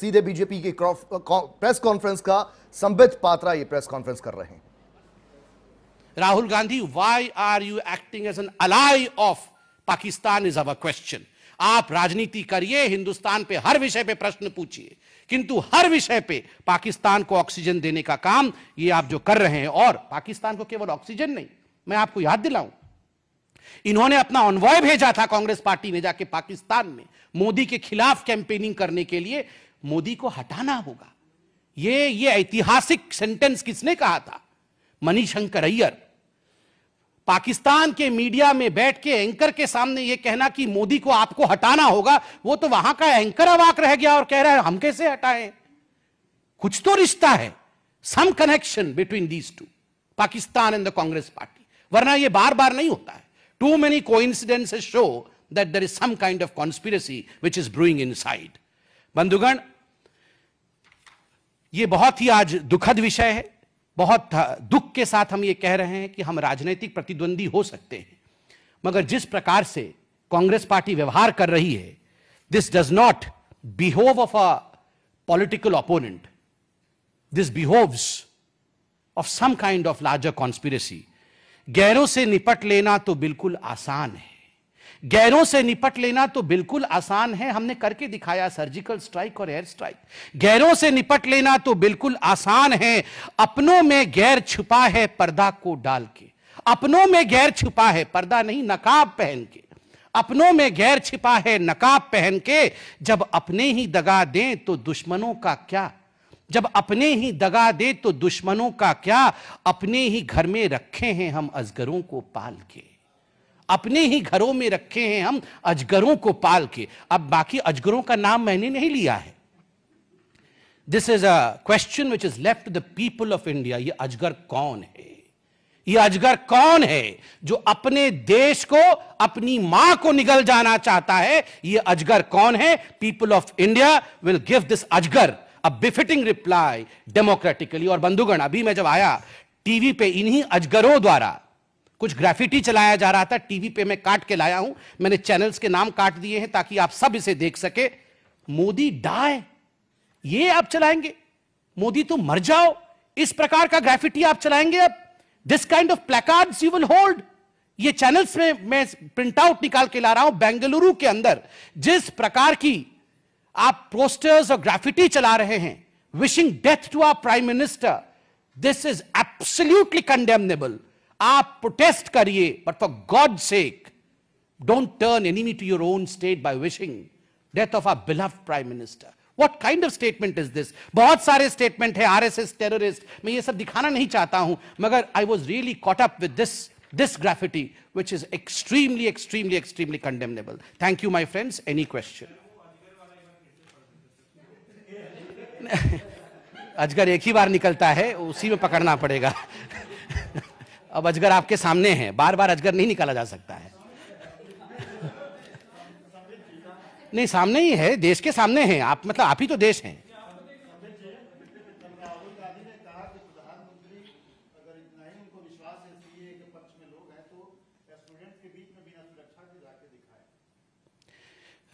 सीधे बीजेपी के press conference का संबित पात्रा ये प्रेस कॉन्फ्रेंस कर रहे हैं Rahul Gandhi why are you acting as an ally of Pakistan is our question आप राजनीति करिए हिंदुस्तान पे हर विषय पे प्रश्न पूछिए किंतु हर विषय पे पाकिस्तान को ऑक्सीजन देने का काम ये आप जो कर रहे हैं और पाकिस्तान को केवल ऑक्सीजन नहीं मैं आपको याद दिलाऊं इन्होंने अपना ऑनवॉय भेजा था कांग्रेस पार्टी में जाके पाकिस्तान में मोदी के खिलाफ कैंपेनिंग करने के लिए मोदी को हटाना होगा ये ये ऐतिहासिक सेंटेंस किसने कहा था मनीष शंकर अय्यर पाकिस्तान के मीडिया में बैठ के एंकर के सामने यह कहना कि मोदी को आपको हटाना होगा वो तो वहां का एंकर अवाक रह गया और कह रहा है हम कैसे हटाए कुछ तो रिश्ता है some connection between these two Pakistan and the Congress party वरना यह बार बार नहीं होता है too many coincidences show that there is some kind of conspiracy which is brewing inside. बंधुगण ये बहुत ही आज दुखद विषय है बहुत दुख के साथ हम ये कह रहे हैं कि हम राजनीतिक प्रतिद्वंदी हो सकते हैं मगर जिस प्रकार से कांग्रेस पार्टी व्यवहार कर रही है this does not behave of a political opponent this behaves of some kind of larger conspiracy गैरों से निपट लेना तो बिल्कुल आसान है गैरों से निपट लेना तो बिल्कुल आसान है हमने करके दिखाया सर्जिकल स्ट्राइक और एयर स्ट्राइक गैरों से निपट लेना तो बिल्कुल आसान है अपनों में गैर छुपा है पर्दा को डाल के अपनों में गैर छुपा है पर्दा नहीं नकाब पहन के अपनों में गैर छिपा है नकाब पहन के जब अपने ही दगा दें तो दुश्मनों का क्या जब अपने ही दगा दे तो दुश्मनों का क्या अपने ही घर में रखे हैं हम अजगरों को पाल के अपने ही घरों में रखे हैं हम अजगरों को पाल के अब बाकी अजगरों का नाम मैंने नहीं लिया है this is a question which is left the people of India ये अजगर कौन है ये अजगर कौन है जो अपने देश को अपनी मां को निगल जाना चाहता है ये अजगर कौन है people of India will give this अजगर अ बिफिटिंग रिप्लाई डेमोक्रेटिकली और बंधुगण अभी मैं जब आया टीवी पे इन्हीं अजगरों द्वारा कुछ ग्राफिटी चलाया जा रहा था टीवी पे मैं काट के लाया हूं मैंने चैनल्स के नाम काट दिए हैं ताकि आप सब इसे देख सके मोदी डाय ये आप चलाएंगे मोदी तो मर जाओ इस प्रकार का ग्राफिटी आप चलाएंगे अब this kind of placard you will hold ये चैनल्स में मैं प्रिंट आउट निकाल के ला रहा हूं बेंगलुरु के अंदर जिस प्रकार की आप पोस्टर्स और ग्राफिटी चला रहे हैं wishing death to our prime minister this is absolutely condemnable आप प्रोटेस्ट करिए but for God sake don't turn enemy to your own state by wishing death of our beloved prime minister what kind of statement is this बहुत सारे statement है R S S terrorist मैं ये सब दिखाना नहीं चाहता हूं मगर I was really caught up with this this graffiti which is extremely extremely extremely condemnable thank you my friends any question अजगर एक ही बार निकलता है उसी में पकड़ना पड़ेगा अब अजगर आपके सामने है बार बार अजगर नहीं निकाला जा सकता है नहीं सामने ही है देश के सामने है आप मतलब आप ही तो देश हैं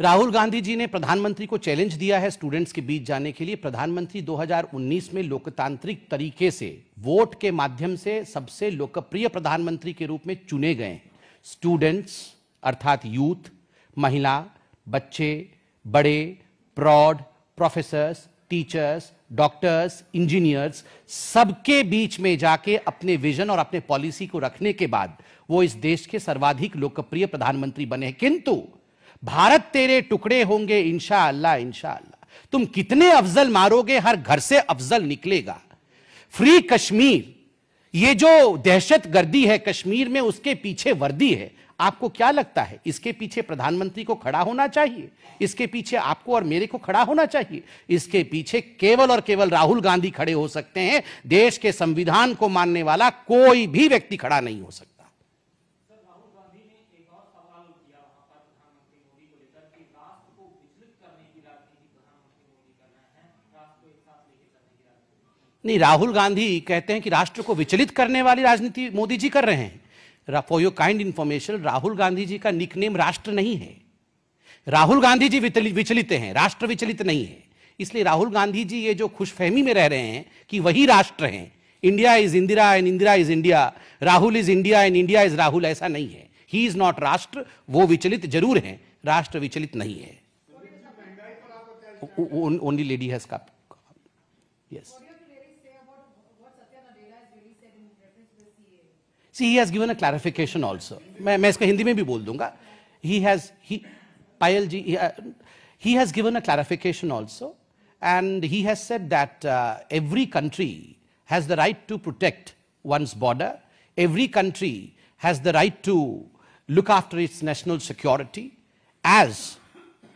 राहुल गांधी जी ने प्रधानमंत्री को चैलेंज दिया है स्टूडेंट्स के बीच जाने के लिए प्रधानमंत्री 2019 में लोकतांत्रिक तरीके से वोट के माध्यम से सबसे लोकप्रिय प्रधानमंत्री के रूप में चुने गए स्टूडेंट्स अर्थात यूथ महिला बच्चे बड़े प्रॉड प्रोफेसर्स टीचर्स डॉक्टर्स इंजीनियर्स सबके बीच में जाके अपने विजन और अपने पॉलिसी को रखने के बाद वो इस देश के सर्वाधिक लोकप्रिय प्रधानमंत्री बने किंतु भारत तेरे टुकड़े होंगे इंशा अल्लाह इंशा अल्लाह तुम कितने अफजल मारोगे हर घर से अफजल निकलेगा फ्री कश्मीर ये जो दहशत गर्दी है कश्मीर में उसके पीछे वर्दी है आपको क्या लगता है इसके पीछे प्रधानमंत्री को खड़ा होना चाहिए इसके पीछे आपको और मेरे को खड़ा होना चाहिए इसके पीछे केवल और केवल राहुल गांधी खड़े हो सकते हैं देश के संविधान को मानने वाला कोई भी व्यक्ति खड़ा नहीं हो सकता नहीं राहुल गांधी कहते हैं कि राष्ट्र को विचलित करने वाली राजनीति मोदी जी कर रहे हैं for your kind information Rahul Gandhi ji का निकनेम राष्ट्र नहीं है राहुल गांधी जी विचलित हैं राष्ट्र विचलित नहीं है इसलिए राहुल गांधी जी ये जो खुशफहमी में रह रहे हैं कि वही राष्ट्र हैं India is Indira and Indira is India Rahul is India and India is Rahul ऐसा नहीं है ही इज नॉट राष्ट्र वो विचलित जरूर हैं राष्ट्र विचलित नहीं है ओनली लेडी हैज का yes See, he has given a clarification also. मैं मैं इसका हिंदी में भी बोल He has he Payal ji he, uh, he has given a clarification also, and he has said that uh, every country has the right to protect one's border. Every country has the right to look after its national security as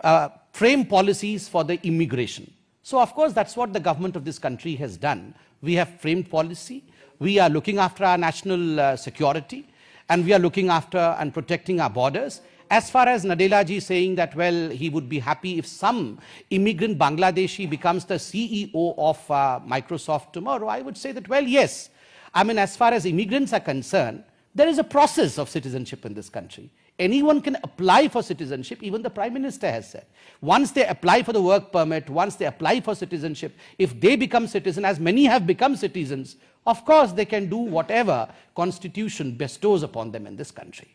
uh, frame policies for the immigration. So of course that's what the government of this country has done. We have framed policy, we are looking after our national uh, security and we are looking after and protecting our borders. As far as Nadella saying that, well, he would be happy if some immigrant Bangladeshi becomes the CEO of uh, Microsoft tomorrow, I would say that, well, yes. I mean, as far as immigrants are concerned, there is a process of citizenship in this country. anyone can apply for citizenship, even the Prime Minister has said. Once they apply for the work permit, once they apply for citizenship, if they become citizen, as many have become citizens, of course they can do whatever constitution bestows upon them in this country.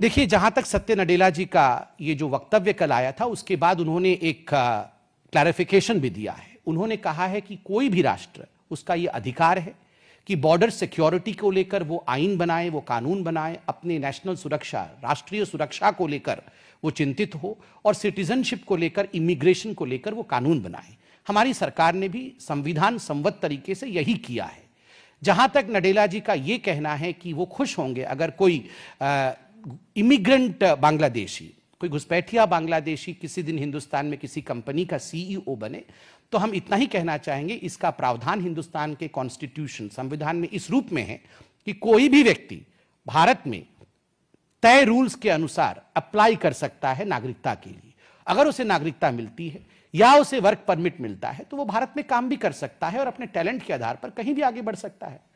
देखिए जहां तक सत्य नडेला जी का ये जो वक्तव्य कल आया था उसके बाद उन्होंने एक क्लैरिफिकेशन भी दिया है उन्होंने कहा है कि कोई भी राष्ट्र उसका ये अधिकार है कि बॉर्डर सिक्योरिटी को लेकर वो आइन बनाए वो कानून बनाए अपने नेशनल सुरक्षा राष्ट्रीय सुरक्षा को लेकर वो चिंतित हो और सिटीजनशिप को लेकर इमिग्रेशन को लेकर वो कानून बनाए हमारी सरकार ने भी संविधान संवत तरीके से यही किया है जहां तक नडेला जी का ये कहना है कि वो खुश होंगे अगर कोई इमिग्रेंट बांग्लादेशी कोई घुसपैठिया बांग्लादेशी किसी दिन हिंदुस्तान में किसी कंपनी का सीईओ e बने तो हम इतना ही कहना चाहेंगे इसका प्रावधान हिंदुस्तान के कॉन्स्टिट्यूशन संविधान में इस रूप में है कि कोई भी व्यक्ति भारत में तय रूल्स के अनुसार अप्लाई कर सकता है नागरिकता के लिए अगर उसे नागरिकता मिलती है या उसे वर्क परमिट मिलता है तो वो भारत में काम भी कर सकता है और अपने टैलेंट के आधार पर कहीं भी आगे बढ़ सकता है